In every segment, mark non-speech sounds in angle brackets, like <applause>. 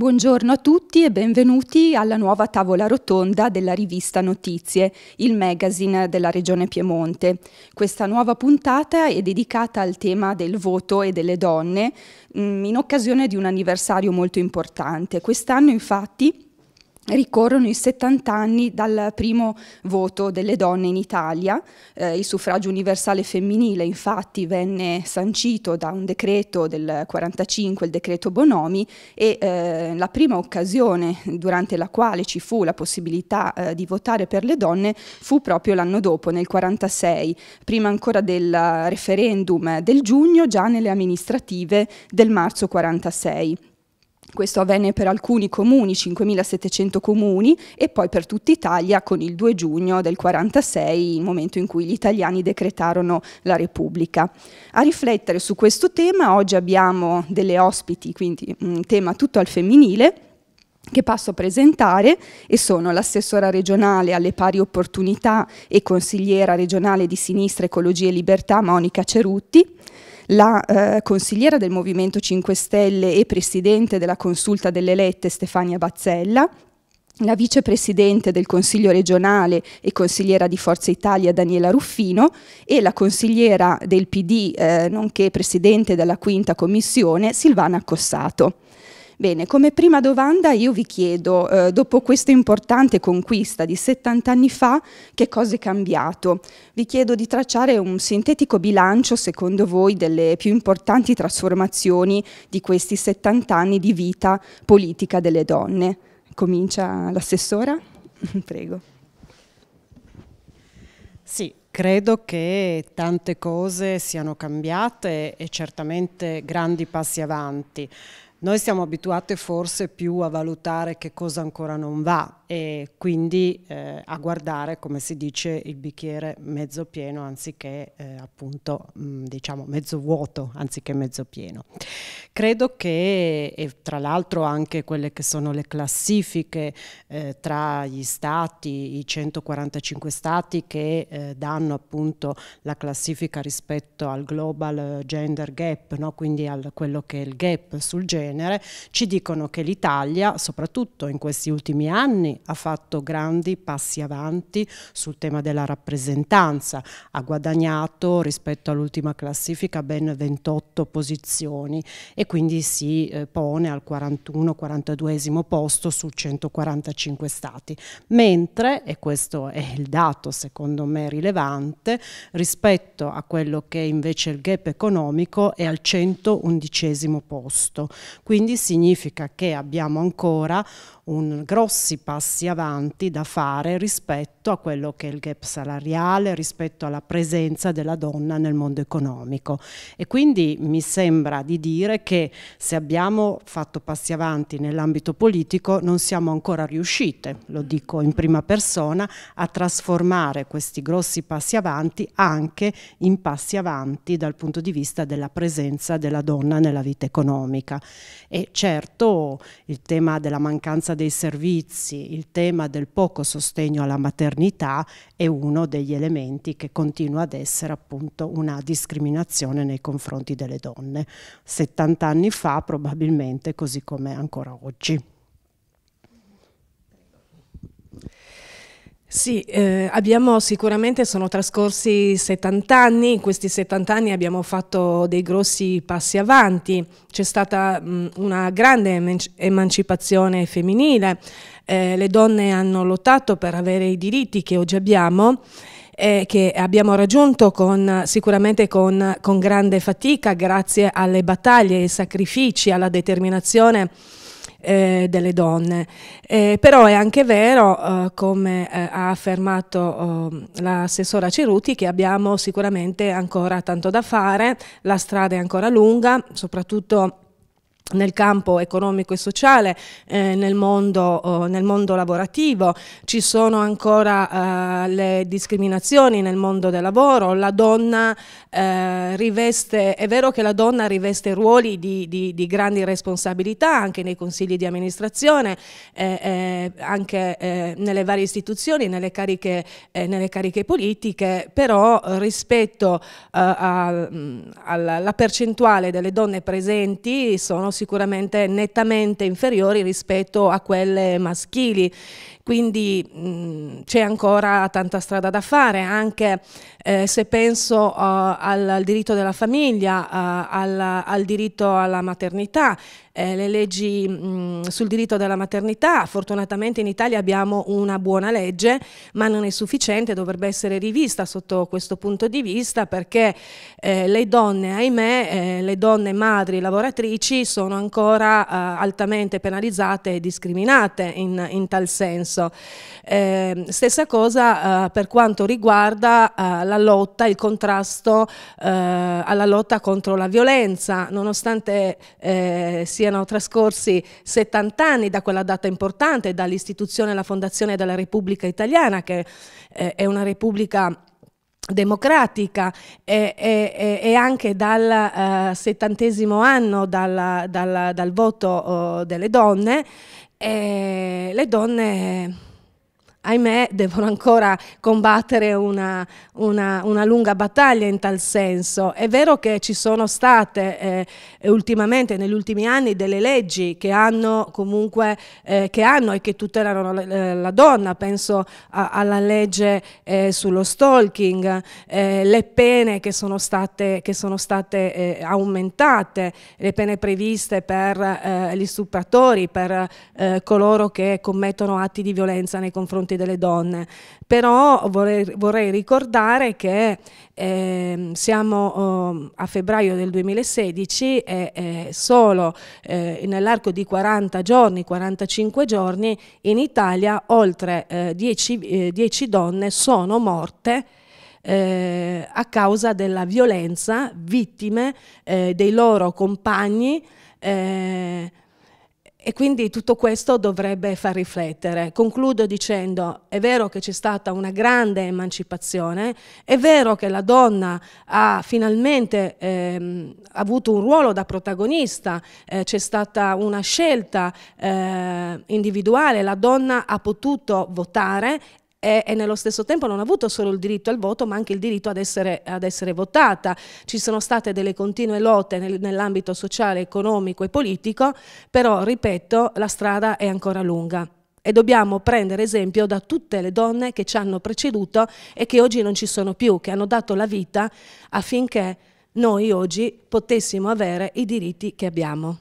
Buongiorno a tutti e benvenuti alla nuova tavola rotonda della rivista Notizie, il magazine della Regione Piemonte. Questa nuova puntata è dedicata al tema del voto e delle donne mm, in occasione di un anniversario molto importante. Quest'anno infatti ricorrono i 70 anni dal primo voto delle donne in Italia. Eh, il suffragio universale femminile infatti venne sancito da un decreto del 1945, il decreto Bonomi, e eh, la prima occasione durante la quale ci fu la possibilità eh, di votare per le donne fu proprio l'anno dopo, nel 1946, prima ancora del referendum del giugno, già nelle amministrative del marzo 1946. Questo avvenne per alcuni comuni, 5.700 comuni, e poi per tutta Italia con il 2 giugno del 46, il momento in cui gli italiani decretarono la Repubblica. A riflettere su questo tema oggi abbiamo delle ospiti, quindi mm, un tema tutto al femminile, che passo a presentare e sono l'assessora regionale alle pari opportunità e consigliera regionale di Sinistra Ecologia e Libertà Monica Cerutti, la eh, consigliera del Movimento 5 Stelle e presidente della consulta delle elette Stefania Bazzella, la vicepresidente del Consiglio regionale e consigliera di Forza Italia Daniela Ruffino e la consigliera del PD, eh, nonché presidente della quinta commissione Silvana Cossato. Bene, come prima domanda io vi chiedo, eh, dopo questa importante conquista di 70 anni fa, che cosa è cambiato? Vi chiedo di tracciare un sintetico bilancio, secondo voi, delle più importanti trasformazioni di questi 70 anni di vita politica delle donne. Comincia l'assessora? <laughs> Prego. Sì, credo che tante cose siano cambiate e certamente grandi passi avanti. Noi siamo abituate forse più a valutare che cosa ancora non va e quindi eh, a guardare, come si dice, il bicchiere mezzo pieno anziché eh, appunto mh, mm, diciamo mezzo vuoto anziché mezzo pieno. Credo che, e tra l'altro anche quelle che sono le classifiche eh, tra gli stati, i 145 stati che eh, danno appunto la classifica rispetto al global gender gap, no? quindi a quello che è il gap sul genere, genere, ci dicono che l'Italia, soprattutto in questi ultimi anni, ha fatto grandi passi avanti sul tema della rappresentanza, ha guadagnato rispetto all'ultima classifica ben 28 posizioni e quindi si eh, pone al 41-42 posto su 145 stati, mentre, e questo è il dato secondo me rilevante, rispetto a quello che invece il gap economico è al 111 posto, quindi significa che abbiamo ancora un, grossi passi avanti da fare rispetto a quello che è il gap salariale, rispetto alla presenza della donna nel mondo economico. E quindi mi sembra di dire che se abbiamo fatto passi avanti nell'ambito politico non siamo ancora riuscite, lo dico in prima persona, a trasformare questi grossi passi avanti anche in passi avanti dal punto di vista della presenza della donna nella vita economica. E certo il tema della mancanza dei servizi, il tema del poco sostegno alla maternità è uno degli elementi che continua ad essere appunto una discriminazione nei confronti delle donne. 70 anni fa probabilmente così come ancora oggi. Sì, eh, abbiamo sicuramente, sono trascorsi 70 anni, in questi 70 anni abbiamo fatto dei grossi passi avanti, c'è stata mh, una grande emancipazione femminile, eh, le donne hanno lottato per avere i diritti che oggi abbiamo e eh, che abbiamo raggiunto con, sicuramente con, con grande fatica grazie alle battaglie, ai sacrifici, alla determinazione eh, delle donne. Eh, però è anche vero, eh, come eh, ha affermato eh, l'assessora Ceruti, che abbiamo sicuramente ancora tanto da fare, la strada è ancora lunga, soprattutto nel campo economico e sociale, eh, nel, mondo, oh, nel, mondo, lavorativo, ci sono ancora eh, le discriminazioni nel mondo del lavoro, la donna eh, riveste, è vero che la donna riveste ruoli di, di, di grandi responsabilità anche nei consigli di amministrazione, eh, eh, anche eh, nelle varie istituzioni, nelle cariche, nelle cariche politiche, però rispetto mm, alla percentuale delle donne presenti sono sicuramente nettamente inferiori rispetto a quelle maschili quindi mh, mm, c'è ancora tanta strada da fare, anche eh, se penso uh, al, al, diritto della famiglia, uh, al, al, diritto alla maternità, eh, le leggi mh, mm, sul diritto della maternità, fortunatamente in Italia abbiamo una buona legge, ma non è sufficiente, dovrebbe essere rivista sotto questo punto di vista perché eh, le donne, ahimè, eh, le donne madri lavoratrici sono ancora altamente penalizzate e discriminate in, in tal senso stesso. Eh, stessa cosa eh, per quanto riguarda eh, la lotta, il contrasto eh, alla lotta contro la violenza, nonostante eh, siano trascorsi 70 anni da quella data importante, dall'istituzione e la fondazione della Repubblica Italiana, che eh, è una repubblica democratica e, e, e, anche dal uh, settantesimo anno dalla, dalla, dal voto uh, delle donne e eh, le donne ahimè, devono ancora combattere una, una, una, lunga battaglia in tal senso. È vero che ci sono state eh, ultimamente, negli ultimi anni, delle leggi che hanno comunque, eh, che hanno e che tutelano la, eh, la donna, penso a, alla legge eh, sullo stalking, eh, le pene che sono state, che sono state eh, aumentate, le pene previste per gli stupratori, per coloro che commettono atti di violenza nei confronti delle donne, però vorrei, vorrei ricordare che eh, siamo eh, a febbraio del 2016 e eh, solo eh, nell'arco di 40 giorni, 45 giorni, in Italia oltre 10, eh, 10 eh, donne sono morte eh, a causa della violenza, vittime eh, dei loro compagni eh, e quindi tutto questo dovrebbe far riflettere. Concludo dicendo, è vero che c'è stata una grande emancipazione, è vero che la donna ha finalmente ehm, avuto un ruolo da protagonista, eh, c'è stata una scelta eh, individuale, la donna ha potuto votare e, e, nello stesso tempo non ha avuto solo il diritto al voto ma anche il diritto ad essere, ad essere votata. Ci sono state delle continue lotte nel, nell'ambito sociale, economico e politico, però ripeto la strada è ancora lunga e dobbiamo prendere esempio da tutte le donne che ci hanno preceduto e che oggi non ci sono più, che hanno dato la vita affinché noi oggi potessimo avere i diritti che abbiamo.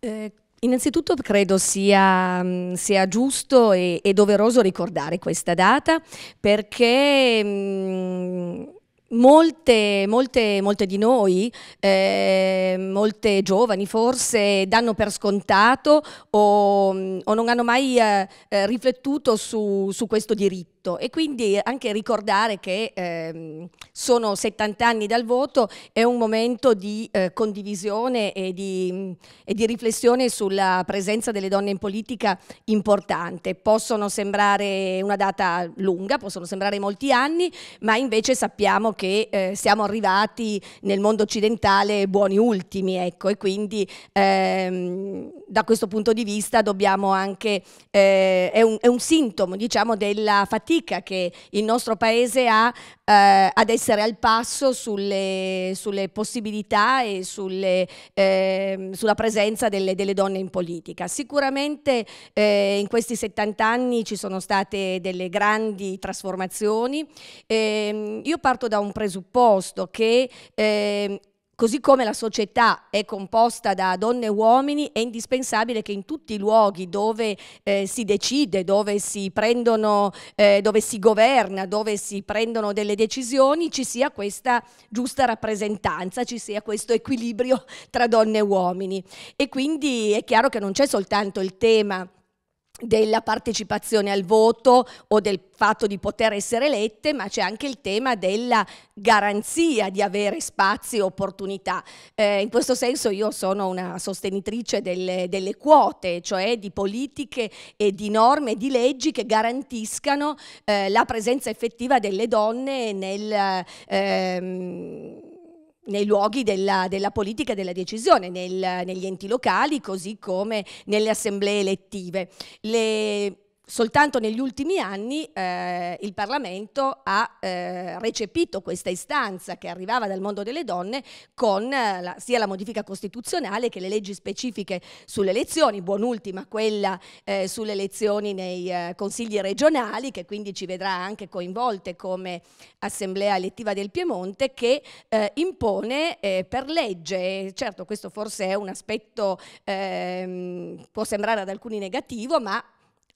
Eh, Innanzitutto credo sia, mm, sia giusto e, e, doveroso ricordare questa data perché... Mh, mm, Molte, molte, molte, di noi, eh, molte giovani forse, danno per scontato o, mm, o non hanno mai eh, eh, riflettuto su, su questo diritto tutto e quindi anche ricordare che ehm, sono 70 anni dal voto è un momento di eh, condivisione e di, e di, riflessione sulla presenza delle donne in politica importante. Possono sembrare una data lunga, possono sembrare molti anni, ma invece sappiamo che eh, siamo arrivati nel mondo occidentale buoni ultimi ecco, e quindi ehm, da questo punto di vista dobbiamo anche, eh, è, un, è un sintomo diciamo della fatica fatica che il nostro Paese ha eh, ad essere al passo sulle, sulle possibilità e sulle, eh, sulla presenza delle, delle, donne in politica. Sicuramente eh, in questi 70 anni ci sono state delle grandi trasformazioni. Ehm, io parto da un presupposto che ehm, Così come la società è composta da donne e uomini, è indispensabile che in tutti i luoghi dove eh, si decide, dove si prendono, eh, dove si governa, dove si prendono delle decisioni, ci sia questa giusta rappresentanza, ci sia questo equilibrio tra donne e uomini. E quindi è chiaro che non c'è soltanto il tema della partecipazione al voto o del fatto di poter essere elette, ma c'è anche il tema della garanzia di avere spazi e opportunità. Eh, in questo senso io sono una sostenitrice delle, delle, quote, cioè di politiche e di norme, di leggi che garantiscano eh, la presenza effettiva delle donne nel... Ehm, nei luoghi della, della politica e della decisione, nel, negli enti locali, così come nelle assemblee elettive. Le, soltanto negli ultimi anni eh, il Parlamento ha eh, recepito questa istanza che arrivava dal mondo delle donne con eh, la, sia la modifica costituzionale che le leggi specifiche sulle elezioni, buon'ultima quella eh, sulle elezioni nei eh, consigli regionali che quindi ci vedrà anche coinvolte come Assemblea elettiva del Piemonte che eh, impone per legge, certo questo forse è un aspetto, ehm, può sembrare ad alcuni negativo, ma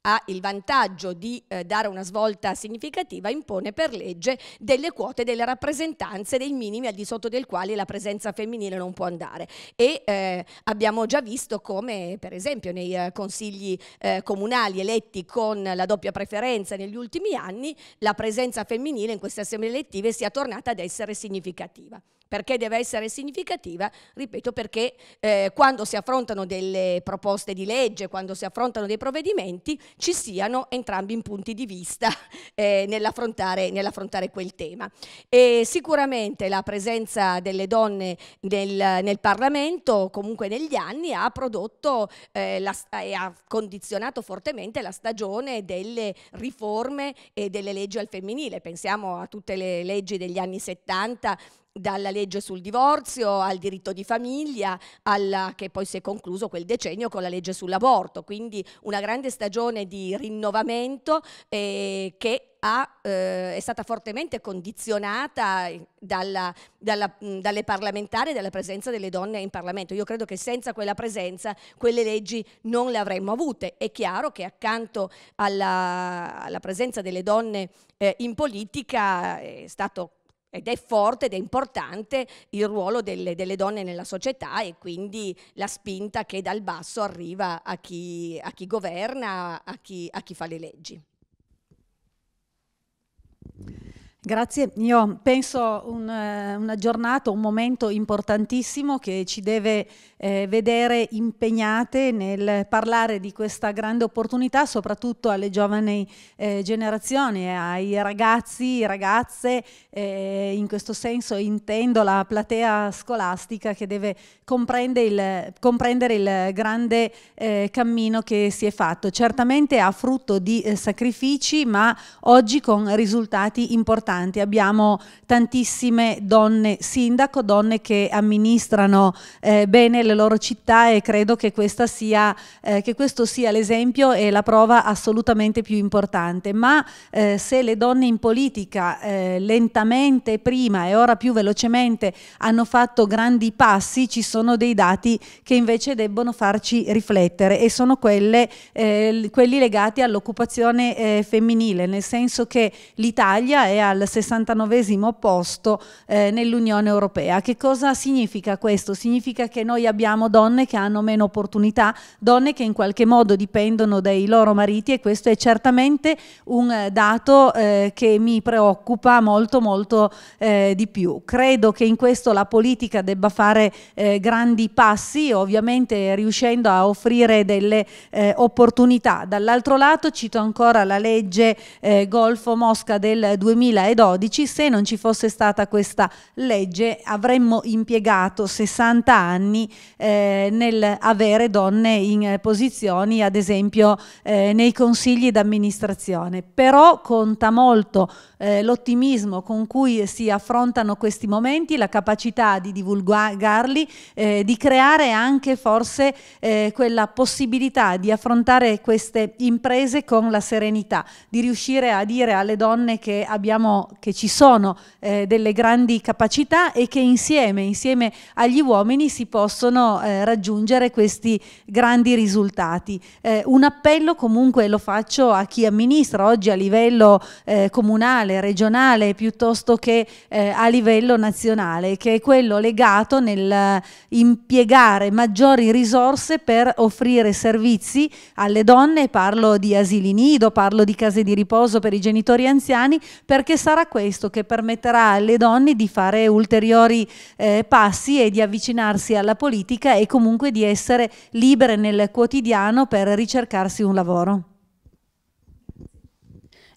ha il vantaggio di eh, dare una svolta significativa, impone per legge delle quote delle rappresentanze dei minimi al di sotto del quale la presenza femminile non può andare. E eh, abbiamo già visto come, per esempio, nei eh, consigli eh, comunali eletti con la doppia preferenza negli ultimi anni, la presenza femminile in queste assemblee elettive sia tornata ad essere significativa. Perché deve essere significativa? Ripeto, perché eh, quando si affrontano delle proposte di legge, quando si affrontano dei provvedimenti, ci siano entrambi i punti di vista <laughs> eh, nell'affrontare, nell'affrontare, quel tema. E sicuramente la presenza delle donne nel, nel Parlamento, comunque negli anni, ha prodotto eh, la, e ha condizionato fortemente la stagione delle riforme e delle leggi al femminile. Pensiamo a tutte le leggi degli anni 70 dalla legge sul divorzio al diritto di famiglia, alla, che poi si è concluso quel decennio con la legge sull'aborto, quindi una grande stagione di rinnovamento eh, che ha, eh, è stata fortemente condizionata eh, dalla, dalla, mh, dalle parlamentari e dalla presenza delle donne in Parlamento. Io credo che senza quella presenza quelle leggi non le avremmo avute. È chiaro che accanto alla, alla presenza delle donne eh, in politica è stato ed è forte ed è importante il ruolo delle, delle, donne nella società e quindi la spinta che dal basso arriva a chi, a chi governa, a chi, a chi fa le leggi. Grazie, io penso un, eh, una giornata, un momento importantissimo che ci deve eh, vedere impegnate nel parlare di questa grande opportunità soprattutto alle giovani eh, generazioni, ai ragazzi, ragazze, eh, in questo senso intendo la platea scolastica che deve comprendere il, comprendere il grande eh, cammino che si è fatto, certamente a frutto di eh, sacrifici ma oggi con risultati importanti importanti. Abbiamo tantissime donne sindaco, donne che amministrano eh, bene le loro città e credo che, sia, eh, che questo sia l'esempio e la prova assolutamente più importante. Ma eh, se le donne in politica eh, lentamente prima e ora più velocemente hanno fatto grandi passi, ci sono dei dati che invece debbono farci riflettere e sono quelle, eh, quelli legati all'occupazione eh, femminile, nel senso che l'Italia è al al 69 posto eh, nell'Unione Europea. Che cosa significa questo? Significa che noi abbiamo donne che hanno meno opportunità, donne che in qualche modo dipendono dai loro mariti e questo è certamente un eh, dato eh, che mi preoccupa molto molto eh, di più. Credo che in questo la politica debba fare eh, grandi passi, ovviamente riuscendo a offrire delle eh, opportunità. Dall'altro lato cito ancora la legge Golfo Mosca del 2000 2012 se non ci fosse stata questa legge avremmo impiegato 60 anni eh, nel avere donne in eh, posizioni ad esempio eh, nei consigli d'amministrazione. Però conta molto eh, l'ottimismo con cui si affrontano questi momenti, la capacità di divulgarli, eh, di creare anche forse eh, quella possibilità di affrontare queste imprese con la serenità, di riuscire a dire alle donne che abbiamo che ci sono eh, delle grandi capacità e che insieme, insieme agli uomini si possono eh, raggiungere questi grandi risultati. Eh, un appello comunque lo faccio a chi amministra oggi a livello eh, comunale, regionale, piuttosto che eh, a livello nazionale, che è quello legato nell'impiegare eh, maggiori risorse per offrire servizi alle donne, parlo di asili nido, parlo di case di riposo per i genitori anziani, perché sarà questo che permetterà alle donne di fare ulteriori eh, passi e di avvicinarsi alla politica e comunque di essere libere nel quotidiano per ricercarsi un lavoro.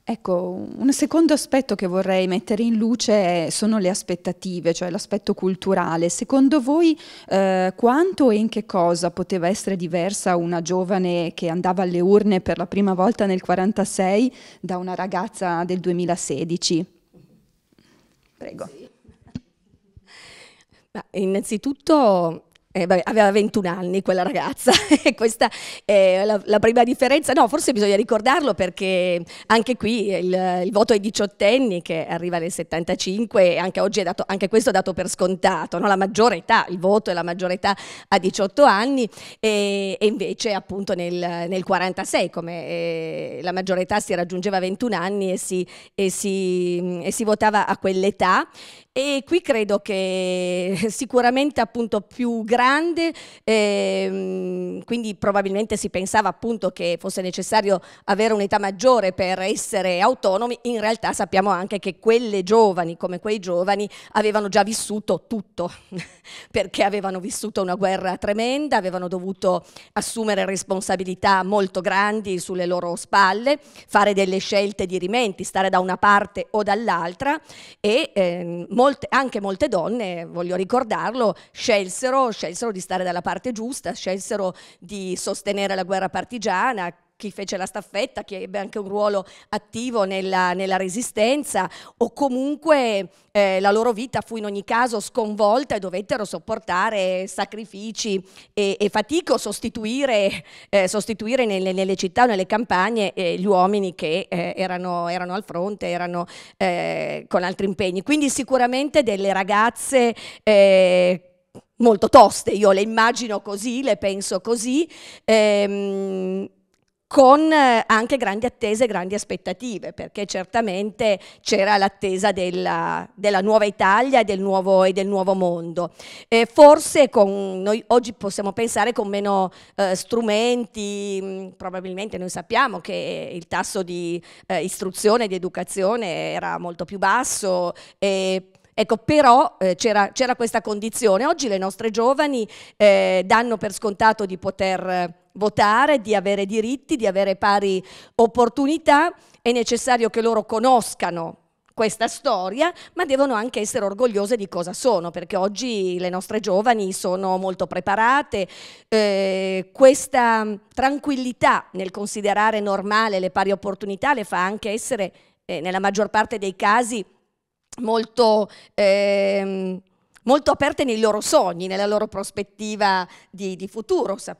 Ecco, un secondo aspetto che vorrei mettere in luce sono le aspettative, cioè l'aspetto culturale. Secondo voi eh, quanto e in che cosa poteva essere diversa una giovane che andava alle urne per la prima volta nel 1946 da una ragazza del 2016? Prego. Sì. Beh, innanzitutto eh, vabbè, aveva 21 anni quella ragazza <laughs> e questa è la, la, prima differenza. No, forse bisogna ricordarlo perché anche qui il, il voto ai diciottenni che arriva nel 75 e anche oggi è dato, anche questo è dato per scontato, no? la maggiore età, il voto è la maggiore età a 18 anni e, e invece appunto nel, nel 46 come eh, la maggiore età si raggiungeva a 21 anni e si, e si, e si votava a quell'età e qui credo che sicuramente appunto più grande grande, ehm, quindi probabilmente si pensava appunto che fosse necessario avere un'età maggiore per essere autonomi, in realtà sappiamo anche che quelle giovani come quei giovani avevano già vissuto tutto, <laughs> perché avevano vissuto una guerra tremenda, avevano dovuto assumere responsabilità molto grandi sulle loro spalle, fare delle scelte di dirimenti, stare da una parte o dall'altra e eh, molte, anche molte donne, voglio ricordarlo, scelsero, scelsero scelsero di stare dalla parte giusta, scelsero di sostenere la guerra partigiana, chi fece la staffetta, chi ebbe anche un ruolo attivo nella, nella resistenza o comunque eh, la loro vita fu in ogni caso sconvolta e dovettero sopportare sacrifici e, e fatico sostituire, eh, sostituire nelle, nelle, città o nelle campagne eh, gli uomini che eh, erano, erano, al fronte, erano eh, con altri impegni. Quindi sicuramente delle ragazze eh, molto toste, io le immagino così, le penso così, ehm, con eh, anche grandi attese e grandi aspettative, perché certamente c'era l'attesa della, della, nuova Italia e del nuovo, e del nuovo mondo. E forse con, noi oggi possiamo pensare con meno eh, strumenti, mm, probabilmente noi sappiamo che il tasso di eh, istruzione e di educazione era molto più basso, e Ecco, però eh, c'era, questa condizione. Oggi le nostre giovani eh, danno per scontato di poter eh, votare, di avere diritti, di avere pari opportunità. È necessario che loro conoscano questa storia, ma devono anche essere orgogliose di cosa sono, perché oggi le nostre giovani sono molto preparate, eh, questa tranquillità nel considerare normale le pari opportunità le fa anche essere, eh, nella maggior parte dei casi, molto... Ehm, molto aperte nei loro sogni, nella loro prospettiva di, di futuro. Sa,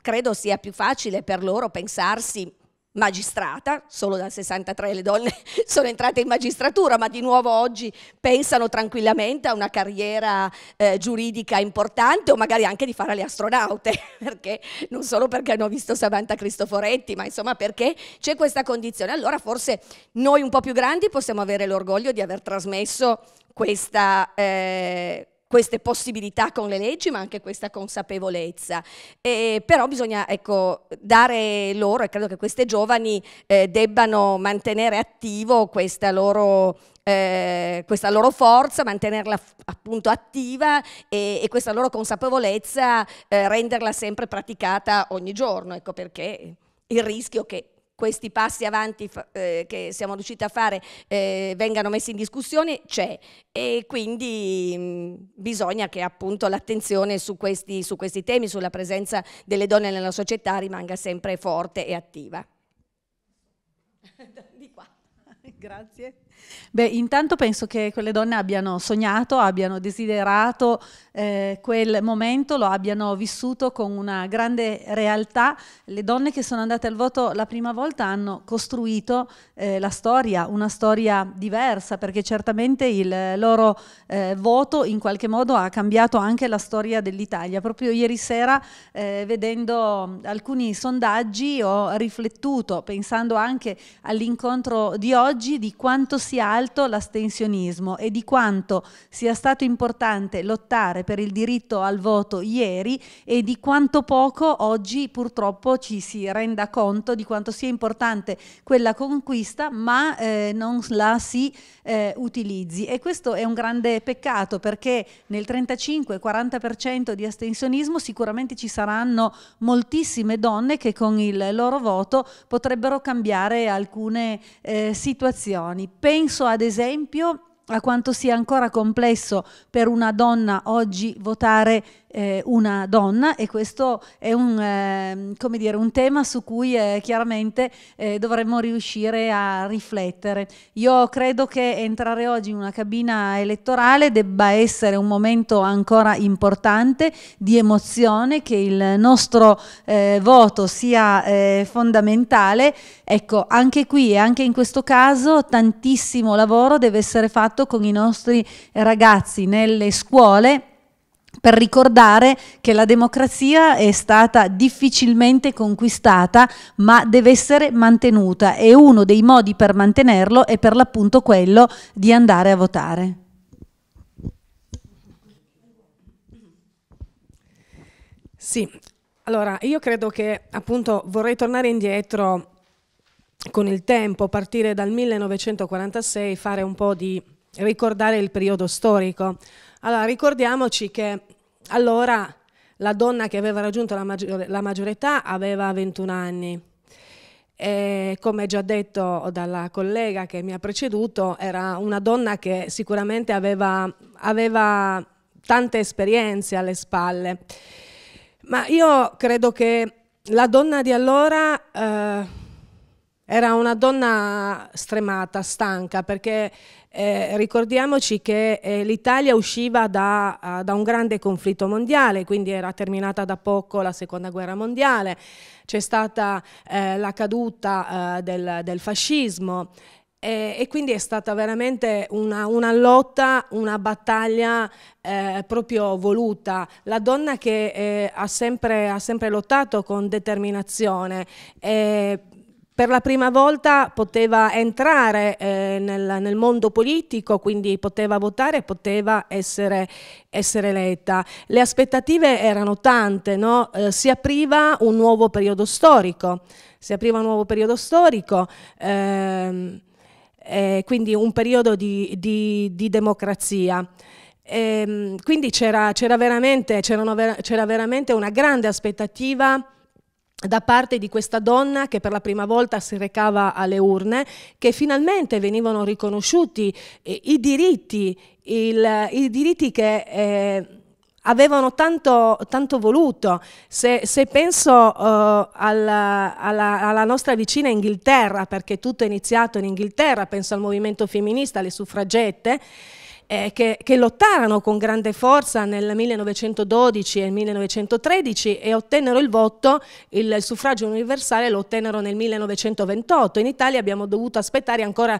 credo sia più facile per loro pensarsi magistrata, solo dal 63 le donne <laughs> sono entrate in magistratura, ma di nuovo oggi pensano tranquillamente a una carriera eh, giuridica importante o magari anche di fare le astronaute, <laughs> perché, non solo perché hanno visto Samantha Cristoforetti, ma insomma perché c'è questa condizione. Allora forse noi un po' più grandi possiamo avere l'orgoglio di aver trasmesso questa... Eh, queste possibilità con le leggi, ma anche questa consapevolezza. E, eh, però bisogna ecco, dare loro, e credo che queste giovani eh, debbano mantenere attivo questa loro, eh, questa loro forza, mantenerla appunto attiva e, e questa loro consapevolezza eh, renderla sempre praticata ogni giorno, ecco perché il rischio che questi passi avanti eh, che siamo riusciti a fare eh, vengano messi in discussione c'è e quindi mh, mm, bisogna che appunto l'attenzione su questi, su questi temi, sulla presenza delle donne nella società rimanga sempre forte e attiva. <laughs> <laughs> Grazie. Beh, intanto penso che quelle donne abbiano sognato, abbiano desiderato eh, quel momento, lo abbiano vissuto con una grande realtà. Le donne che sono andate al voto la prima volta hanno costruito eh, la storia, una storia diversa, perché certamente il loro eh, voto in qualche modo ha cambiato anche la storia dell'Italia. Proprio ieri sera, eh, vedendo alcuni sondaggi, ho riflettuto, pensando anche all'incontro di oggi, di quanto sia alto l'astensionismo e di quanto sia stato importante lottare per il diritto al voto ieri e di quanto poco oggi purtroppo ci si renda conto di quanto sia importante quella conquista ma eh, non la si eh, utilizzi e questo è un grande peccato perché nel 35-40% di astensionismo sicuramente ci saranno moltissime donne che con il loro voto potrebbero cambiare alcune eh, situazioni. Penso penso ad esempio a quanto sia ancora complesso per una donna oggi votare eh, una donna e questo è un, eh, come dire, un tema su cui eh, chiaramente eh, dovremmo riuscire a riflettere. Io credo che entrare oggi in una cabina elettorale debba essere un momento ancora importante di emozione, che il nostro eh, voto sia eh, fondamentale. Ecco, anche qui e anche in questo caso tantissimo lavoro deve essere fatto con i nostri ragazzi nelle scuole per ricordare che la democrazia è stata difficilmente conquistata ma deve essere mantenuta e uno dei modi per mantenerlo è per l'appunto quello di andare a votare. Sì, allora io credo che appunto vorrei tornare indietro con il tempo, partire dal 1946, fare un po' di ricordare il periodo storico. Allora, ricordiamoci che allora la donna che aveva raggiunto la, maggiore, la maggiore età aveva 21 anni. E come già detto dalla collega che mi ha preceduto, era una donna che sicuramente aveva, aveva tante esperienze alle spalle. Ma io credo che la donna di allora eh, era una donna stremata, stanca, perché eh, ricordiamoci che eh, l'Italia usciva da, uh, da, un grande conflitto mondiale, quindi era terminata da poco la seconda guerra mondiale, c'è stata eh, la caduta eh, del, del, fascismo e quindi è stata veramente una, una lotta, una battaglia eh, proprio voluta. La donna che ha sempre, ha, sempre, lottato con determinazione. Eh, per la prima volta poteva entrare eh, nel, nel, mondo politico, quindi poteva votare, poteva essere, essere eletta. Le aspettative erano tante, no? eh, si apriva un nuovo periodo storico, si apriva un nuovo periodo storico. Ehm, eh, quindi un periodo di, di, di democrazia. Ehm, quindi c'era veramente, veramente, una grande aspettativa da parte di questa donna che per la prima volta si recava alle urne, che finalmente venivano riconosciuti eh, i, diritti, il, i diritti che eh, avevano tanto, tanto, voluto. Se, se penso uh, eh, alla, alla, alla, nostra vicina Inghilterra, perché tutto è iniziato in Inghilterra, penso al movimento femminista, alle suffragette, eh, che, che, lottarono con grande forza nel 1912 e 1913 e ottennero il voto, il, suffragio universale lo ottennero nel 1928. In Italia abbiamo dovuto aspettare ancora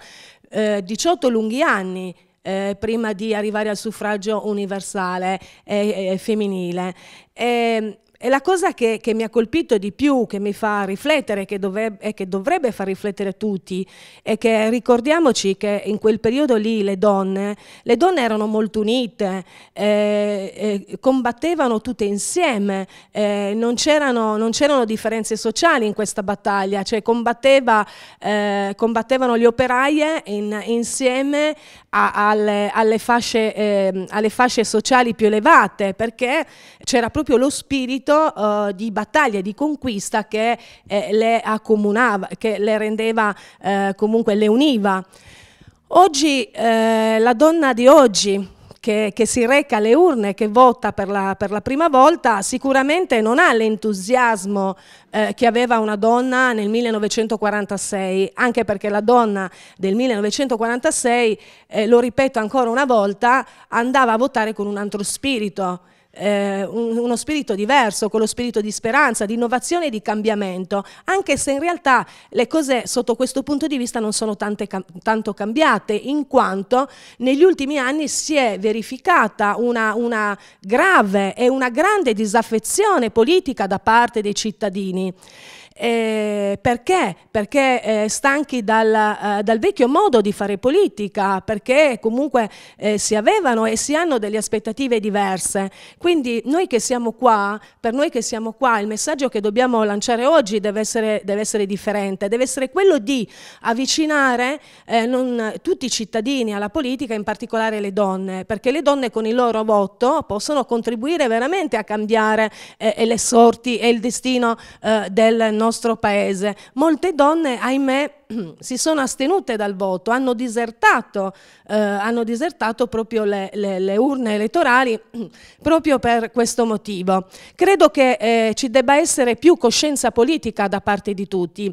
eh, 18 lunghi anni eh, prima di arrivare al suffragio universale eh, eh, femminile. Ehm, e la cosa che, che, mi ha colpito di più, che mi fa riflettere che dovrebbe, e che dovrebbe far riflettere tutti, è che ricordiamoci che in quel periodo lì le donne, le donne erano molto unite, eh, eh, combattevano tutte insieme, eh, non, c'erano, differenze sociali in questa battaglia, cioè combatteva, eh, combattevano le operaie in, insieme a, alle, alle, fasce, ehm, alle fasce sociali più elevate, perché c'era proprio lo spirito spirito uh, eh, di battaglia, di conquista che eh, le accomunava, che le rendeva eh, comunque, le univa. Oggi, eh, la donna di oggi, che, che, si reca alle urne, che vota per la, per la prima volta, sicuramente non ha l'entusiasmo eh, che aveva una donna nel 1946, anche perché la donna del 1946, eh, lo ripeto ancora una volta, andava a votare con un altro spirito eh, un, uno spirito diverso, con lo spirito di speranza, di innovazione e di cambiamento, anche se in realtà le cose sotto questo punto di vista non sono tante, tanto cambiate, in quanto negli ultimi anni si è verificata una, una grave e una grande disaffezione politica da parte dei cittadini. Eh, perché? Perché eh, stanchi dal, eh, dal, vecchio modo di fare politica, perché comunque eh, si avevano e si hanno delle aspettative diverse. Quindi noi che siamo qua, per noi che siamo qua, il messaggio che dobbiamo lanciare oggi deve essere, deve essere differente, deve essere quello di avvicinare eh, non, tutti i cittadini alla politica, in particolare le donne, perché le donne con il loro voto possono contribuire veramente a cambiare eh, le sorti e il destino del nostro nostro paese. Molte donne, ahimè, <clears throat> si sono astenute dal voto, hanno disertato, eh, hanno disertato proprio le, le, le, urne elettorali <clears throat> proprio per questo motivo. Credo che eh, ci debba essere più coscienza politica da parte di tutti,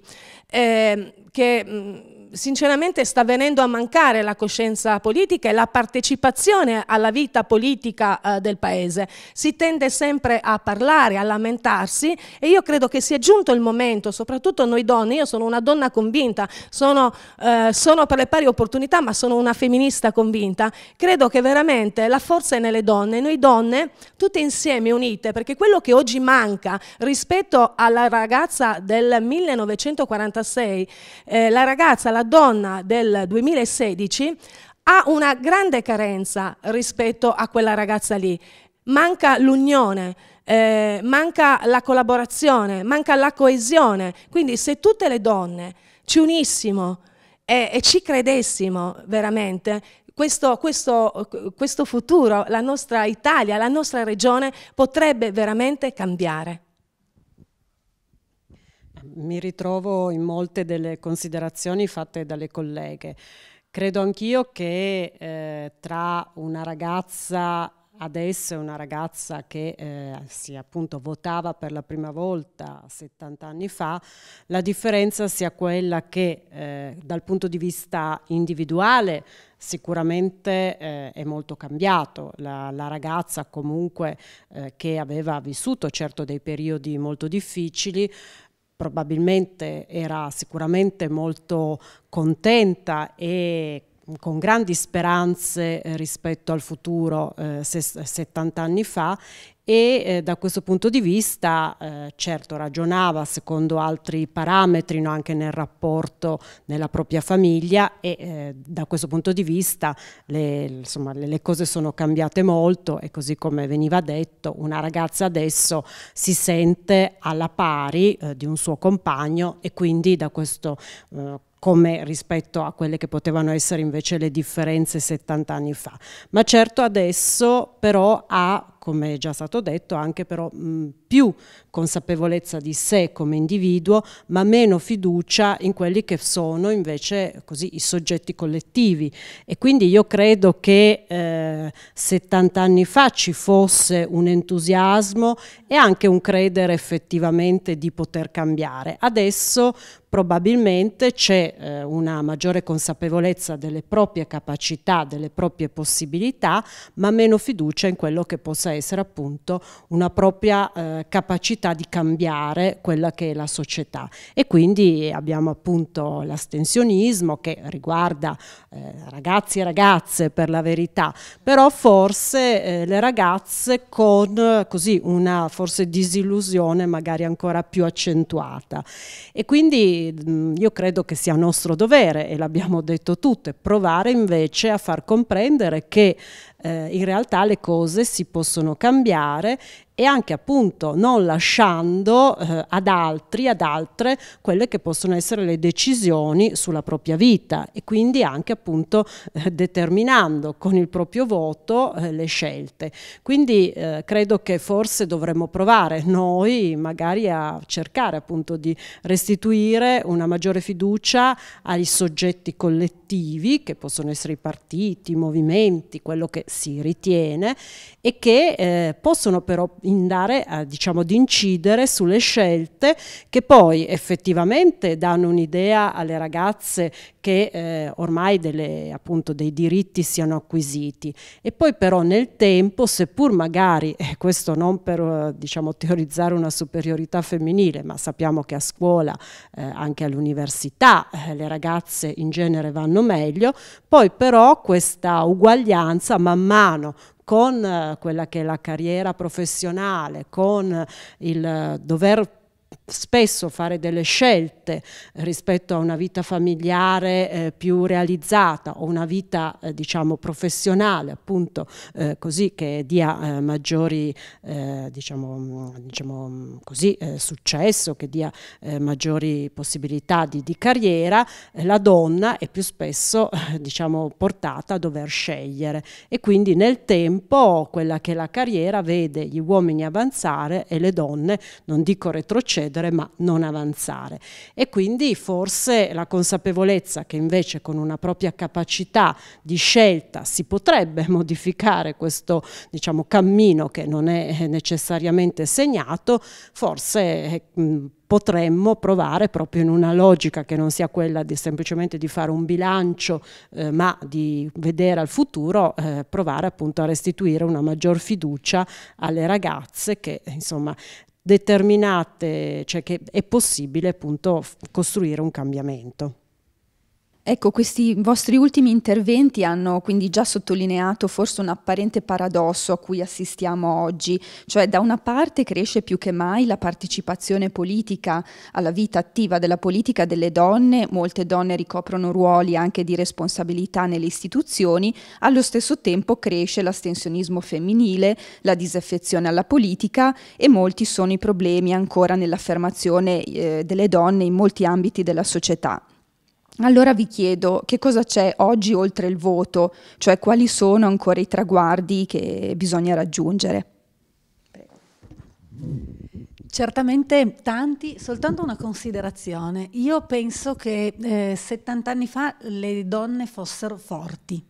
eh, che, mm, sinceramente sta venendo a mancare la coscienza politica e la partecipazione alla vita politica eh, del Paese. Si tende sempre a parlare, a lamentarsi e io credo che sia giunto il momento, soprattutto noi donne, io sono una donna convinta, sono, eh, sono per le pari opportunità ma sono una femminista convinta, credo che veramente la forza è nelle donne, noi donne tutte insieme unite, perché quello che oggi manca rispetto alla ragazza del 1946, eh, la ragazza, la donna del 2016 ha una grande carenza rispetto a quella ragazza lì. Manca l'unione, eh, manca la collaborazione, manca la coesione. Quindi se tutte le donne ci unissimo e, e ci credessimo veramente, questo, questo, questo futuro, la nostra Italia, la nostra regione potrebbe veramente cambiare mi ritrovo in molte delle considerazioni fatte dalle colleghe. Credo anch'io che eh, tra una ragazza adesso e una ragazza che eh, si appunto votava per la prima volta 70 anni fa, la differenza sia quella che eh, dal punto di vista individuale sicuramente eh, è molto cambiato. La, la ragazza comunque eh, che aveva vissuto certo dei periodi molto difficili probabilmente era sicuramente molto contenta e con grandi speranze eh, rispetto al futuro eh, 70 anni fa e eh, da questo punto di vista eh, certo ragionava secondo altri parametri no, anche nel rapporto nella propria famiglia e eh, da questo punto di vista le, insomma, le, le, cose sono cambiate molto e così come veniva detto una ragazza adesso si sente alla pari eh, di un suo compagno e quindi da questo come rispetto a quelle che potevano essere invece le differenze 70 anni fa. Ma certo adesso però ha come è già stato detto, anche però mh, più consapevolezza di sé come individuo, ma meno fiducia in quelli che sono invece così, i soggetti collettivi. E quindi io credo che eh, 70 anni fa ci fosse un entusiasmo e anche un credere effettivamente di poter cambiare. Adesso probabilmente c'è eh, una maggiore consapevolezza delle proprie capacità, delle proprie possibilità, ma meno fiducia in quello che possa essere essere appunto una propria eh, capacità di cambiare quella che è la società e quindi abbiamo appunto l'astensionismo che riguarda eh, ragazzi e ragazze per la verità, però forse eh, le ragazze con così una forse disillusione magari ancora più accentuata e quindi mh, mm, io credo che sia nostro dovere e l'abbiamo detto tutte, provare invece a far comprendere che eh, in realtà le cose si possono cambiare e anche appunto non lasciando eh, ad altri, ad altre, quelle che possono essere le decisioni sulla propria vita e quindi anche appunto eh, determinando con il proprio voto eh, le scelte. Quindi eh, credo che forse dovremmo provare noi magari a cercare appunto di restituire una maggiore fiducia ai soggetti collettivi che possono essere i partiti, i movimenti, quello che si ritiene e che eh, possono però andare a, eh, diciamo, ad incidere sulle scelte che poi effettivamente danno un'idea alle ragazze che eh, ormai delle, appunto, dei diritti siano acquisiti e poi però nel tempo seppur magari, eh, questo non per eh, diciamo, teorizzare una superiorità femminile ma sappiamo che a scuola eh, anche all'università le ragazze in genere vanno meglio, poi però questa uguaglianza man mano con eh, quella che è la carriera professionale, con il eh, dover spesso fare delle scelte rispetto a una vita familiare eh, più realizzata o una vita eh, diciamo professionale appunto eh, così che dia eh, maggiori eh, diciamo, mm, diciamo mm, così eh, successo che dia maggiori possibilità di, di carriera la donna è più spesso <laughs> diciamo portata a dover scegliere e quindi nel tempo quella che è la carriera vede gli uomini avanzare e le donne non dico retrocedere retrocedere ma non avanzare. E quindi forse la consapevolezza che invece con una propria capacità di scelta si potrebbe <laughs> modificare questo diciamo, cammino che non è necessariamente segnato, forse mh, eh, mm, potremmo provare proprio in una logica che non sia quella di semplicemente di fare un bilancio eh, ma di vedere al futuro eh, provare appunto a restituire una maggior fiducia alle ragazze che insomma determinate, cioè che è possibile appunto costruire un cambiamento. Ecco, questi vostri ultimi interventi hanno quindi già sottolineato forse un apparente paradosso a cui assistiamo oggi, cioè da una parte cresce più che mai la partecipazione politica alla vita attiva della politica delle donne, molte donne ricoprono ruoli anche di responsabilità nelle istituzioni, allo stesso tempo cresce l'astensionismo femminile, la disaffezione alla politica e molti sono i problemi ancora nell'affermazione eh, delle donne in molti ambiti della società. Allora vi chiedo che cosa c'è oggi oltre il voto, cioè quali sono ancora i traguardi che bisogna raggiungere. Certamente tanti, soltanto una considerazione. Io penso che eh, 70 anni fa le donne fossero forti.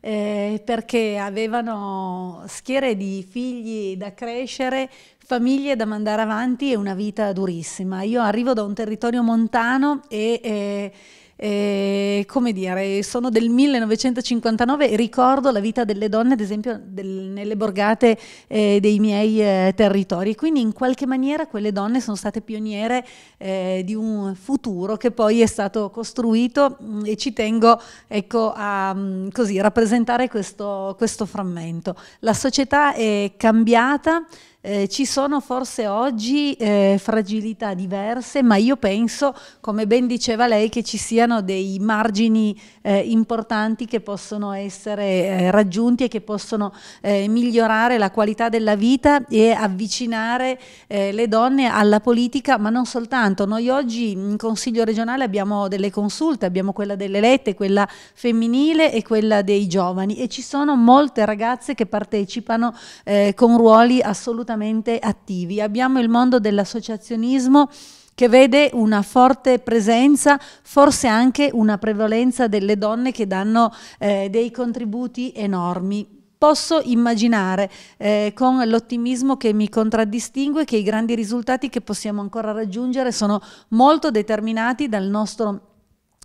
Eh, perché avevano schiere di figli da crescere, famiglie da mandare avanti e una vita durissima. Io arrivo da un territorio montano e eh, eh, come dire, sono del 1959 e ricordo la vita delle donne, ad esempio, del, nelle borgate eh, dei miei eh, territori. Quindi in qualche maniera quelle donne sono state pioniere eh, di un futuro che poi è stato costruito mh, mm, e ci tengo ecco, a mh, mm, così, rappresentare questo, questo frammento. La società è cambiata eh, ci sono forse oggi eh, fragilità diverse, ma io penso, come ben diceva lei, che ci siano dei margini eh, importanti che possono essere eh, raggiunti e che possono eh, migliorare la qualità della vita e avvicinare eh, le donne alla politica, ma non soltanto. Noi oggi in Consiglio regionale abbiamo delle consulte, abbiamo quella delle elette, quella femminile e quella dei giovani e ci sono molte ragazze che partecipano con ruoli assolutamente estremamente attivi. Abbiamo il mondo dell'associazionismo che vede una forte presenza, forse anche una prevalenza delle donne che danno eh, dei contributi enormi posso immaginare eh, con l'ottimismo che mi contraddistingue che i grandi risultati che possiamo ancora raggiungere sono molto determinati dal nostro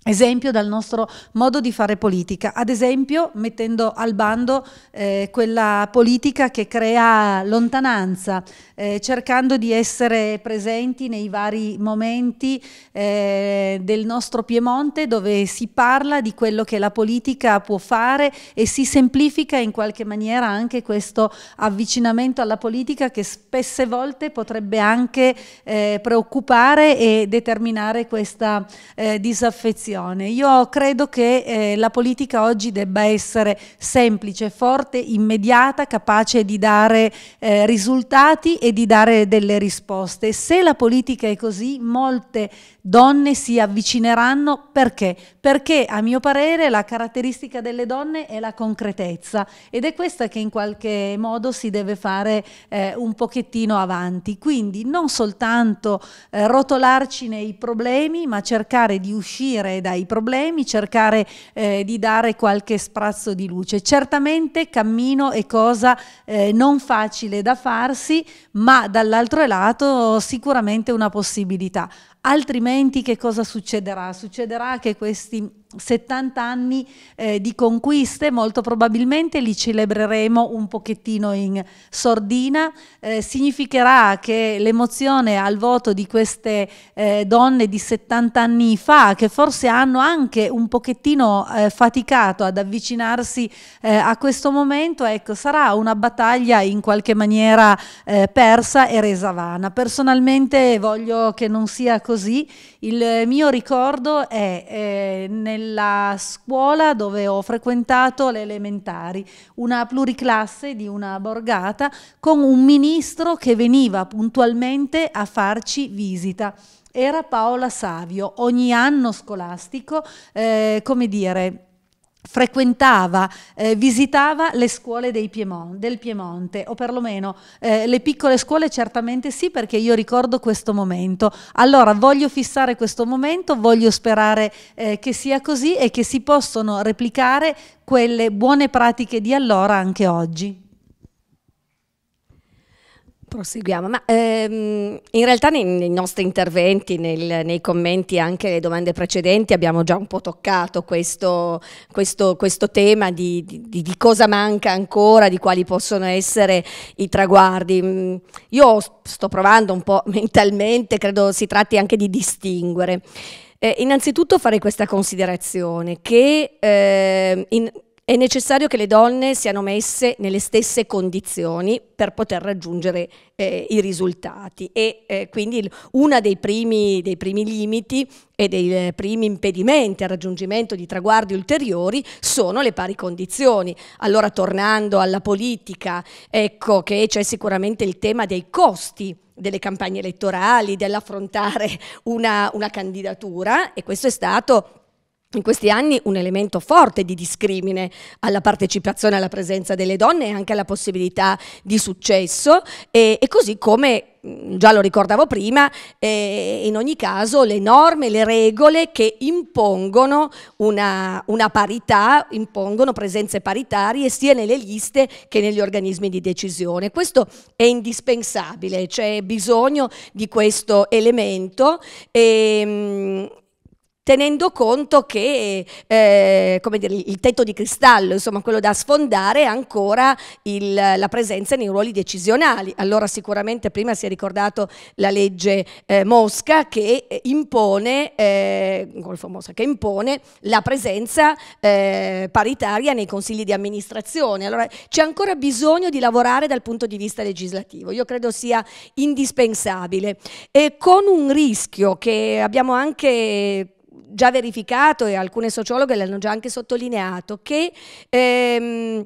esempio dal nostro modo di fare politica, ad esempio mettendo al bando eh, quella politica che crea lontananza, eh, cercando di essere presenti nei vari momenti eh, del nostro Piemonte dove si parla di quello che la politica può fare e si semplifica in qualche maniera anche questo avvicinamento alla politica che spesse volte potrebbe anche eh, preoccupare e determinare questa eh, disaffezione educazione. Io credo che eh, la politica oggi debba essere semplice, forte, immediata, capace di dare eh, risultati e di dare delle risposte. Se la politica è così, molte donne si avvicineranno perché? Perché a mio parere la caratteristica delle donne è la concretezza ed è questa che in qualche modo si deve fare eh, un pochettino avanti. Quindi non soltanto eh, rotolarci nei problemi, ma cercare di uscire dai problemi, cercare eh, di dare qualche sprazzo di luce. Certamente cammino è cosa eh, non facile da farsi, ma dall'altro lato sicuramente una possibilità. Altrimenti momenti che cosa succederà? Succederà che questi 70 anni eh, di conquiste, molto probabilmente li celebreremo un pochettino in sordina, eh, significherà che l'emozione al voto di queste eh, donne di 70 anni fa, che forse hanno anche un pochettino eh, faticato ad avvicinarsi eh, a questo momento, ecco, sarà una battaglia in qualche maniera eh, persa e resa vana. Personalmente voglio che non sia così, il mio ricordo è nel nella scuola dove ho frequentato le elementari, una pluriclasse di una borgata con un ministro che veniva puntualmente a farci visita era Paola Savio. Ogni anno scolastico, eh, come dire, frequentava, eh, visitava le scuole Piemonte, del Piemonte, o perlomeno eh, le piccole scuole certamente sì, perché io ricordo questo momento. Allora voglio fissare questo momento, voglio sperare eh, che sia così e che si possano replicare quelle buone pratiche di allora anche oggi. Proseguiamo, ma ehm, in realtà nei, nei nostri interventi, nel, nei commenti anche le domande precedenti abbiamo già un po' toccato questo, questo, questo tema di, di, di, cosa manca ancora, di quali possono essere i traguardi. Mm, io sto provando un po' <laughs> mentalmente, credo si tratti anche di distinguere. Eh, innanzitutto fare questa considerazione che eh, in, è necessario che le donne siano messe nelle stesse condizioni per poter raggiungere eh, i risultati e eh, quindi uno dei primi, dei primi, limiti e dei eh, primi impedimenti al raggiungimento di traguardi ulteriori sono le pari condizioni. Allora tornando alla politica, ecco che c'è sicuramente il tema dei costi delle campagne elettorali, dell'affrontare una, una candidatura e questo è stato in questi anni un elemento forte di discrimine alla partecipazione alla presenza delle donne e anche alla possibilità di successo e, e così come mm, già lo ricordavo prima, eh, in ogni caso le norme, le regole che impongono una, una, parità, impongono presenze paritarie sia nelle liste che negli organismi di decisione. Questo è indispensabile, c'è bisogno di questo elemento e, ehm, tenendo conto che eh, dire, il tetto di cristallo, insomma quello da sfondare è ancora il, la presenza nei ruoli decisionali. Allora sicuramente prima si è ricordato la legge eh, Mosca, che eh, impone, eh, Mosca che impone, la presenza eh, paritaria nei consigli di amministrazione. Allora c'è ancora bisogno di lavorare dal punto di vista legislativo, io credo sia indispensabile, e con un rischio che abbiamo anche già verificato e alcune sociologhe l'hanno già anche sottolineato, che ehm,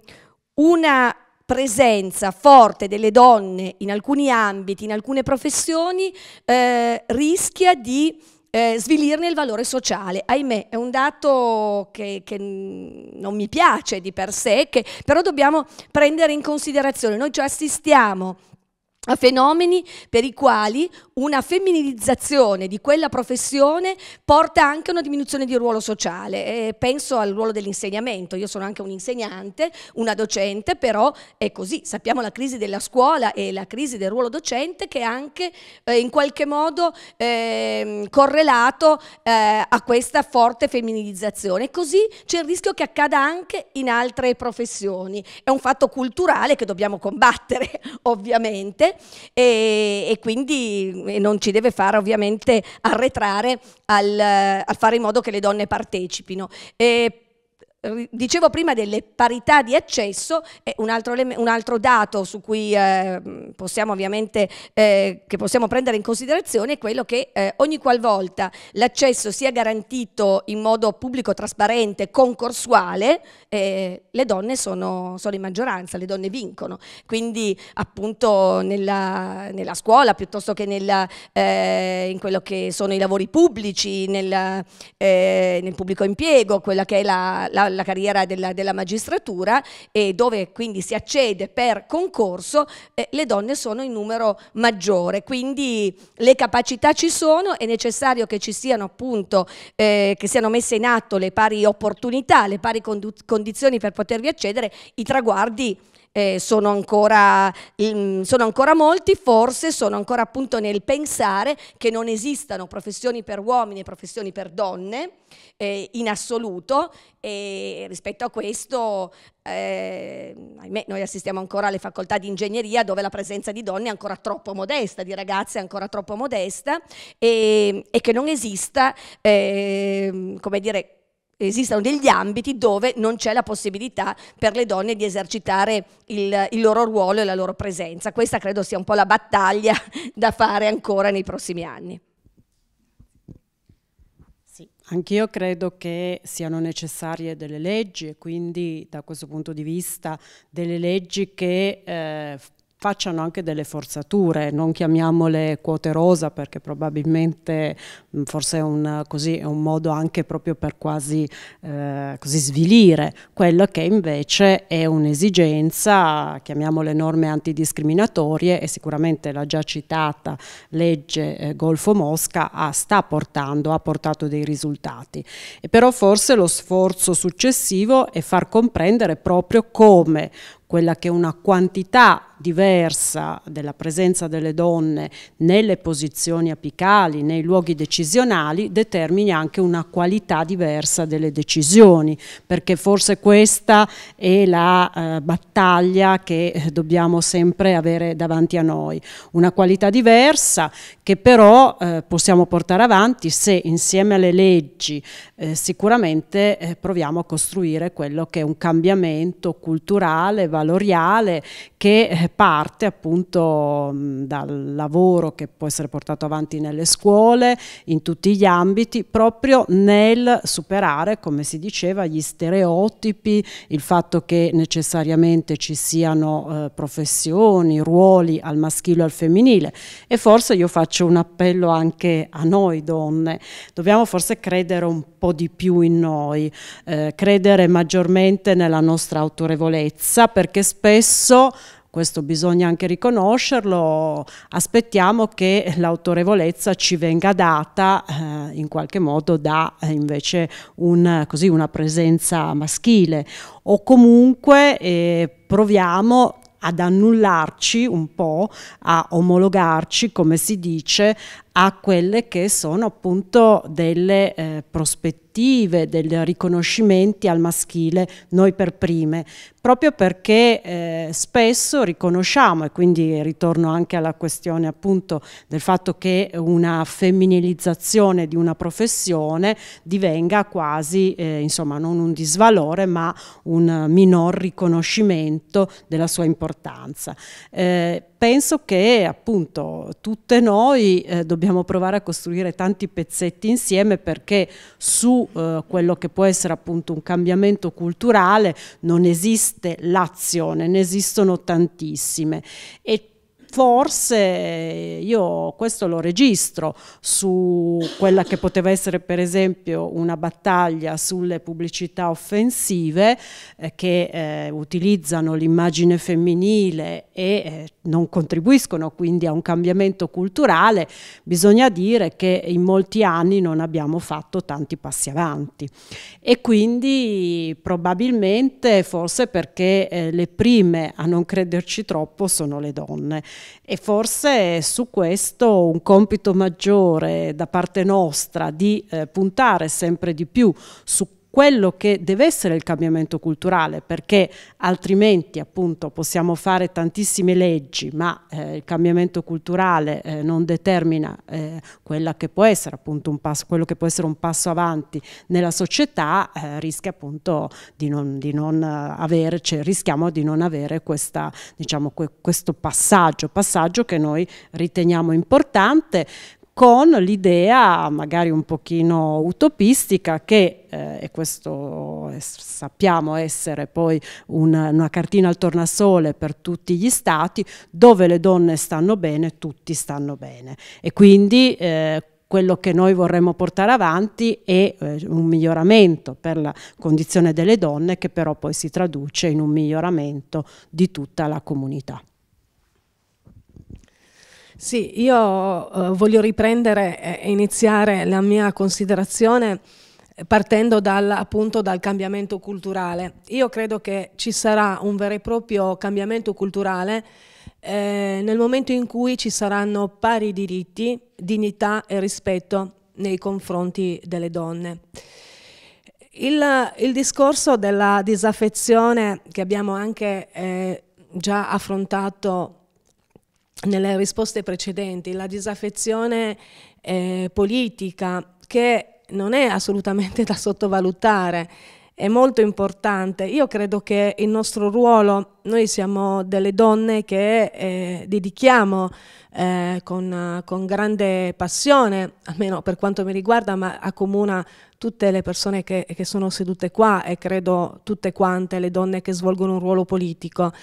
una presenza forte delle donne in alcuni ambiti, in alcune professioni, eh, rischia di eh, svilirne il valore sociale. Ahimè, è un dato che, che, non mi piace di per sé, che però dobbiamo prendere in considerazione. Noi ci assistiamo a fenomeni per i quali una femminilizzazione di quella professione porta anche a una diminuzione di ruolo sociale. Eh, penso al ruolo dell'insegnamento, io sono anche un insegnante, una docente, però è così, sappiamo la crisi della scuola e la crisi del ruolo docente che è anche eh, in qualche modo ehm, eh, correlato a questa forte femminilizzazione. Così c'è il rischio che accada anche in altre professioni. È un fatto culturale che dobbiamo combattere <laughs> ovviamente e, e quindi e non ci deve fare ovviamente arretrare al, eh, al, fare in modo che le donne partecipino. E dicevo prima delle parità di accesso, un altro, un altro dato su cui ehm, possiamo ovviamente eh, che possiamo prendere in considerazione è quello che eh, ogni qualvolta l'accesso sia garantito in modo pubblico, trasparente, concorsuale, eh, le donne sono, sono, in maggioranza, le donne vincono. Quindi appunto nella, nella scuola piuttosto che nella, in quello che sono i lavori pubblici, nel, nel pubblico impiego, quella che è la, la la carriera della, della magistratura e dove quindi si accede per concorso, eh, le donne sono in numero maggiore, quindi le capacità ci sono, è necessario che ci siano appunto, eh, che siano messe in atto le pari opportunità, le pari condizioni per potervi accedere, i traguardi eh, sono, ancora, mh, mm, sono ancora molti, forse sono ancora appunto nel pensare che non esistano professioni per uomini e professioni per donne eh, in assoluto e rispetto a questo eh, ahimè, noi assistiamo ancora alle facoltà di ingegneria dove la presenza di donne è ancora troppo modesta, di ragazze è ancora troppo modesta e, e che non esista, eh, come dire, esistano degli ambiti dove non c'è la possibilità per le donne di esercitare il, il, loro ruolo e la loro presenza. Questa credo sia un po' la battaglia <laughs> da fare ancora nei prossimi anni. Sì, anch'io credo che siano necessarie delle leggi e quindi da questo punto di vista delle leggi che eh, facciano anche delle forzature, non chiamiamole quote rosa perché probabilmente forse è un, così, è un modo anche proprio per quasi eh, svilire quello che invece è un'esigenza, chiamiamole norme antidiscriminatorie e sicuramente la già citata legge eh, Golfo-Mosca ah, sta portando, ha portato dei risultati. E però forse lo sforzo successivo è far comprendere proprio come quella che è una quantità diversa della presenza delle donne nelle posizioni apicali, nei luoghi decisionali, determini anche una qualità diversa delle decisioni, perché forse questa è la eh, battaglia che eh, dobbiamo sempre avere davanti a noi. Una qualità diversa che però eh, possiamo portare avanti se insieme alle leggi eh, sicuramente eh, proviamo a costruire quello che è un cambiamento culturale, valoriale, che eh, parte appunto mh, dal lavoro che può essere portato avanti nelle scuole, in tutti gli ambiti, proprio nel superare, come si diceva, gli stereotipi, il fatto che necessariamente ci siano eh, professioni, ruoli al maschile e al femminile e forse io faccio faccio un appello anche a noi donne, dobbiamo forse credere un po' di più in noi, eh, credere maggiormente nella nostra autorevolezza perché spesso questo bisogna anche riconoscerlo, aspettiamo che l'autorevolezza ci venga data eh, in qualche modo da eh, invece un, così, una presenza maschile o comunque eh, proviamo ad annullarci un po', a omologarci, come si dice, a quelle che sono appunto delle eh, prospettive, dei riconoscimenti al maschile, noi per prime, proprio perché eh, spesso riconosciamo, e quindi ritorno anche alla questione appunto del fatto che una femminilizzazione di una professione divenga quasi, eh, insomma, non un disvalore, ma un minor riconoscimento della sua importanza. Eh, penso che appunto tutte noi eh, dobbiamo provare a costruire tanti pezzetti insieme perché su eh, quello che può essere appunto un cambiamento culturale non esiste esiste l'azione, ne esistono tantissime e forse io questo lo registro su quella che poteva essere per esempio una battaglia sulle pubblicità offensive eh, che eh, utilizzano l'immagine femminile e eh, non contribuiscono quindi a un cambiamento culturale, bisogna dire che in molti anni non abbiamo fatto tanti passi avanti e quindi probabilmente forse perché eh, le prime a non crederci troppo sono le donne. E forse su questo un compito maggiore da parte nostra di eh, puntare sempre di più su quello che deve essere il cambiamento culturale, perché altrimenti appunto possiamo fare tantissime leggi, ma eh, il cambiamento culturale eh, non determina eh, quella che può essere appunto un passo, quello che può essere un passo avanti nella società, eh, rischia appunto di non, di non eh, avere, cioè, rischiamo di non avere questa, diciamo, que questo passaggio, passaggio che noi riteniamo importante con l'idea magari un pochino utopistica che, eh, e questo sappiamo essere poi una, una cartina al tornasole per tutti gli stati, dove le donne stanno bene, tutti stanno bene. E quindi eh, quello che noi vorremmo portare avanti è eh, un miglioramento per la condizione delle donne che però poi si traduce in un miglioramento di tutta la comunità. Sì, io eh, voglio riprendere e iniziare la mia considerazione eh, partendo dal, appunto dal cambiamento culturale. Io credo che ci sarà un vero e proprio cambiamento culturale eh, nel momento in cui ci saranno pari diritti, dignità e rispetto nei confronti delle donne. Il, il discorso della disaffezione che abbiamo anche eh, già affrontato nelle risposte precedenti, la disaffezione eh, politica che non è assolutamente da sottovalutare, è molto importante. Io credo che il nostro ruolo, noi siamo delle donne che eh, dedichiamo eh, con, con, grande passione, almeno per quanto mi riguarda, ma accomuna tutte le persone che, che sono sedute qua e credo tutte quante le donne che svolgono un ruolo politico.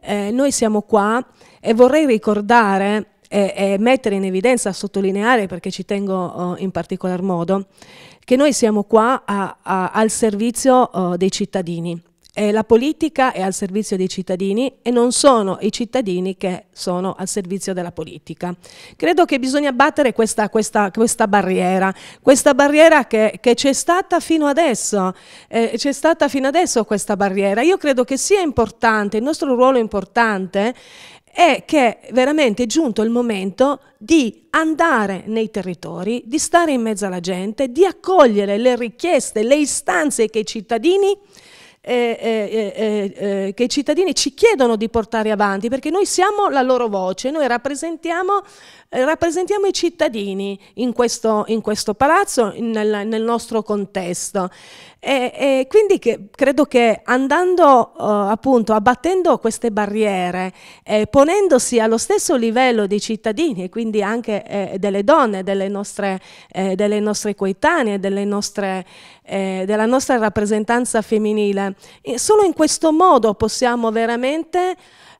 Eh, noi siamo qua e vorrei ricordare e, e, mettere in evidenza, sottolineare perché ci tengo uh, in particolar modo, che noi siamo qua a, a, al servizio uh, dei cittadini eh, la politica è al servizio dei cittadini e non sono i cittadini che sono al servizio della politica. Credo che bisogna abbattere questa, questa, questa barriera, questa barriera che, c'è stata fino adesso, eh, c'è stata fino adesso questa barriera. Io credo che sia importante, il nostro ruolo importante è che veramente è giunto il momento di andare nei territori, di stare in mezzo alla gente, di accogliere le richieste, le istanze che i cittadini eh eh, eh, eh, eh, che i cittadini ci chiedono di portare avanti, perché noi siamo la loro voce, noi rappresentiamo, eh, rappresentiamo i cittadini in questo, in questo palazzo, in, nel, nel, nostro contesto. E, e quindi che, credo che andando appunto abbattendo queste barriere, ponendosi allo stesso livello dei cittadini e quindi anche delle donne, delle nostre, delle nostre coetanee, delle nostre eh, della nostra rappresentanza femminile. E solo in questo modo possiamo veramente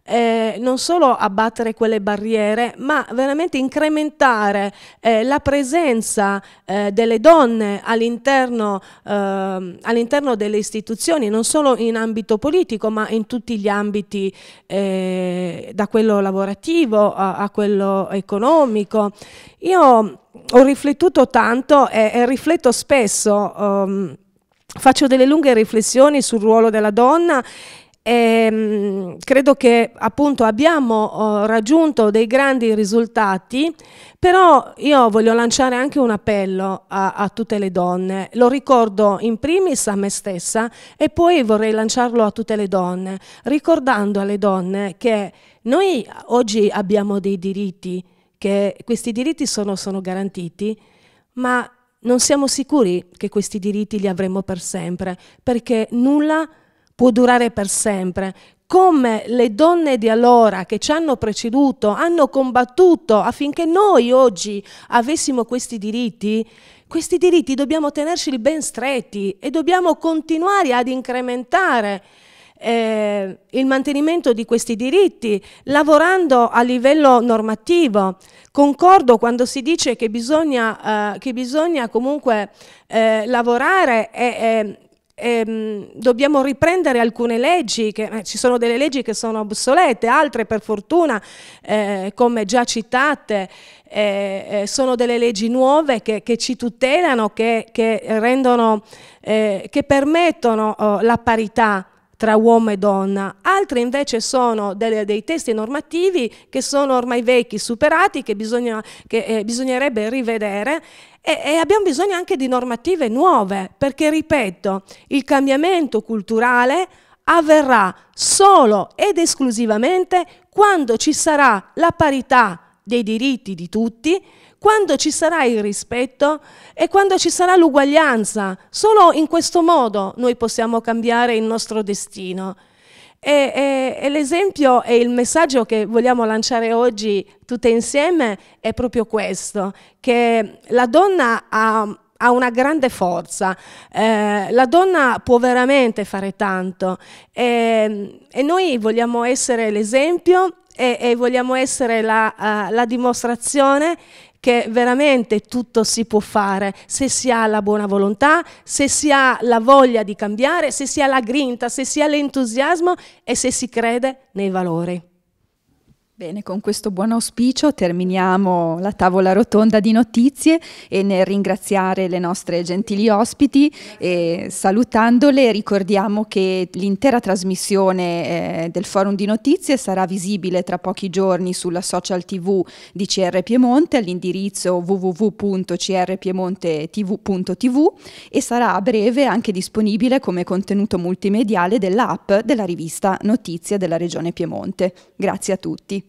eh, non solo abbattere quelle barriere, ma veramente incrementare eh, la presenza eh, delle donne all'interno ehm, all delle istituzioni, non solo in ambito politico, ma in tutti gli ambiti, eh, da quello lavorativo a, a quello economico. Io ho riflettuto tanto e, e rifletto spesso, um, faccio delle lunghe riflessioni sul ruolo della donna e ehm, credo che appunto abbiamo oh, raggiunto dei grandi risultati, però io voglio lanciare anche un appello a, a, tutte le donne. Lo ricordo in primis a me stessa e poi vorrei lanciarlo a tutte le donne, ricordando alle donne che noi oggi abbiamo dei diritti, che questi diritti sono, sono garantiti, ma non siamo sicuri che questi diritti li avremo per sempre, perché nulla può durare per sempre, come le donne di allora che ci hanno preceduto hanno combattuto affinché noi oggi avessimo questi diritti, questi diritti dobbiamo tenerceli ben stretti e dobbiamo continuare ad incrementare eh, il mantenimento di questi diritti lavorando a livello normativo. Concordo quando si dice che bisogna, eh, che bisogna comunque eh, lavorare e, ehm, dobbiamo riprendere alcune leggi, che, eh, ci sono delle leggi che sono obsolete, altre per fortuna, eh, come già citate, eh, eh sono delle leggi nuove che, che ci tutelano, che, che, rendono, eh, che permettono oh, la parità tra uomo e donna, altre invece sono delle, dei testi normativi che sono ormai vecchi, superati, che, bisogna, che eh, bisognerebbe rivedere e, e, abbiamo bisogno anche di normative nuove, perché ripeto, il cambiamento culturale avverrà solo ed esclusivamente quando ci sarà la parità dei diritti di tutti, quando ci sarà il rispetto e quando ci sarà l'uguaglianza. Solo in questo modo noi possiamo cambiare il nostro destino. E, e, e l'esempio e il messaggio che vogliamo lanciare oggi tutte insieme è proprio questo, che la donna ha ha una grande forza, eh, la donna può veramente fare tanto e, ehm, e noi vogliamo essere l'esempio e, e, vogliamo essere la, uh, la dimostrazione che veramente tutto si può fare se si ha la buona volontà, se si ha la voglia di cambiare, se si ha la grinta, se si ha l'entusiasmo e se si crede nei valori. Bene, con questo buon auspicio terminiamo la tavola rotonda di notizie e nel ringraziare le nostre gentili ospiti e salutandole ricordiamo che l'intera trasmissione eh, del forum di notizie sarà visibile tra pochi giorni sulla social tv di CR Piemonte all'indirizzo www.crpiemontetv.tv e sarà a breve anche disponibile come contenuto multimediale dell'app della rivista Notizie della Regione Piemonte. Grazie a tutti.